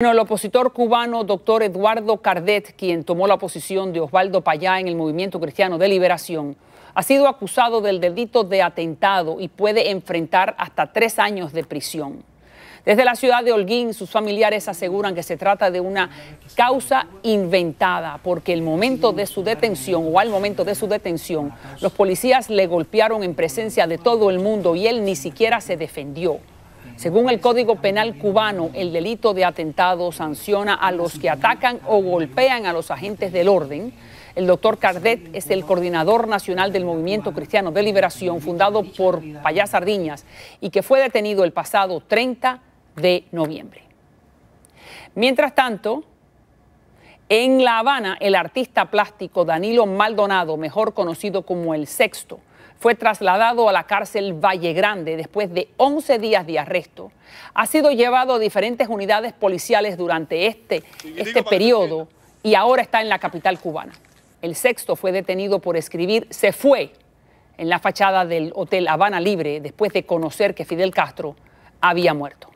el opositor cubano doctor Eduardo Cardet, quien tomó la posición de Osvaldo Payá en el Movimiento Cristiano de Liberación, ha sido acusado del delito de atentado y puede enfrentar hasta tres años de prisión. Desde la ciudad de Holguín, sus familiares aseguran que se trata de una causa inventada, porque el momento de su detención o al momento de su detención, los policías le golpearon en presencia de todo el mundo y él ni siquiera se defendió. Según el Código Penal cubano, el delito de atentado sanciona a los que atacan o golpean a los agentes del orden. El doctor Cardet es el coordinador nacional del Movimiento Cristiano de Liberación, fundado por Payas Sardiñas, y que fue detenido el pasado 30 de noviembre. Mientras tanto, en La Habana, el artista plástico Danilo Maldonado, mejor conocido como El Sexto, fue trasladado a la cárcel Valle Grande después de 11 días de arresto. Ha sido llevado a diferentes unidades policiales durante este, este periodo y ahora está en la capital cubana. El sexto fue detenido por escribir Se fue en la fachada del Hotel Habana Libre después de conocer que Fidel Castro había muerto.